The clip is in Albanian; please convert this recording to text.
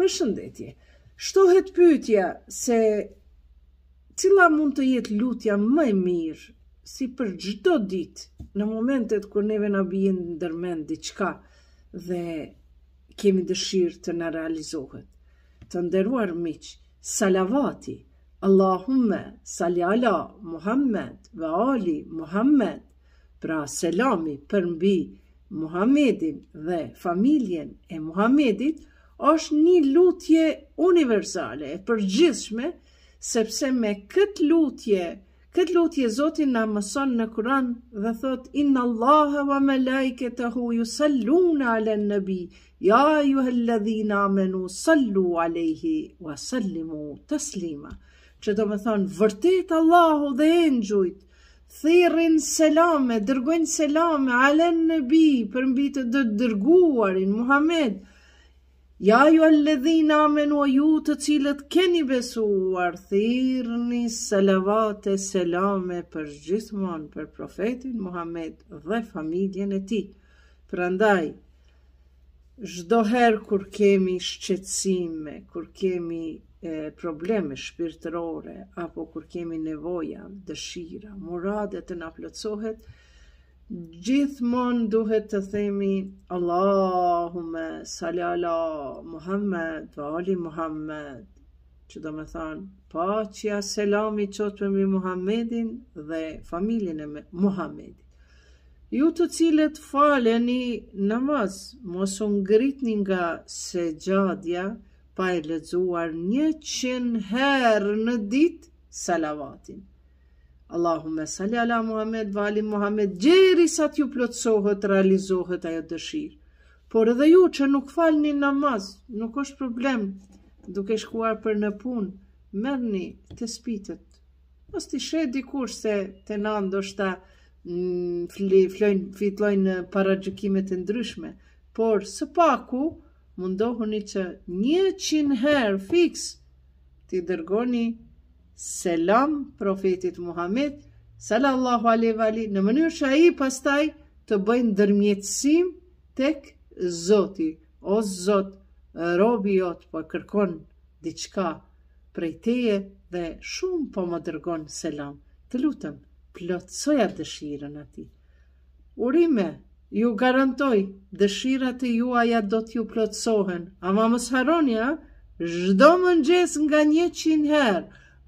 Për shëndetje, shtohet pytja se cila mund të jetë lutja më e mirë si për gjdo dit në momentet kër neve në bijen në diçka dhe kemi dëshirë të në realizohet. Të nderuar miqë, salavati, Allahumme, saljala, Muhammed, ve Ali, Muhammed, pra selami për mbi Muhammedin dhe familjen e Muhammedit, është një lutje universale e përgjithshme, sepse me këtë lutje, këtë lutje Zoti na mëson në Kur'an dhe thot inna Allaha wa malaikatahu yusalluna 'alan nabi ya ayyuhalladhina amanu sallu 'alayhi wa sallimu taslima. Që do të vërtet Allahu dhe engjujt thirin selame, dërgojnë selame alen nëbi për mbi të dërguarin Muhammed, Ja ju alledhina me ju të cilët keni besuar, thirëni salavate, selame për gjithmon për profetin Muhammed dhe familjen e ti. Prandaj, ndaj, zhdoherë kur kemi shqetsime, kur kemi e, probleme shpirtërore, apo kur kemi nevoja, dëshira, muradet të naplëcohet, gjithmonë duhet të themi Allahume salala Muhammed dhe Ali Muhammed që do me thanë pa që ja selami qotë mi Muhammedin dhe familjen e me, Muhammedin. Ju të cilët faleni namaz, mos unë nga se gjadja, pa e lezuar një qenë herë në ditë salavatin. Allahume salli ala Muhammed, vali Muhammed, gjeri sa t'ju plotsohet, realizohet ajo dëshirë. Por edhe ju që nuk falë një namaz, nuk është problem, duke shkuar për në punë, një të spitet. Mos t'i shë dikur se të nanë do shta mm, fitlojnë para gjukimet e ndryshme, por së paku mundohuni që një qinë herë fix t'i dërgoni selam profetit Muhammed sallallahu alaihi wali në mënyrë që ai pastaj të bëjnë ndërmjetësim tek Zoti o Zot robi jot po kërkon diçka prej teje dhe shumë po më dërgon selam të lutem plotësoja dëshirën atij urime ju garantoj dëshirat e juaja do t'ju plotësohen, ama mos harroni ë çdo mëngjes nga 100 herë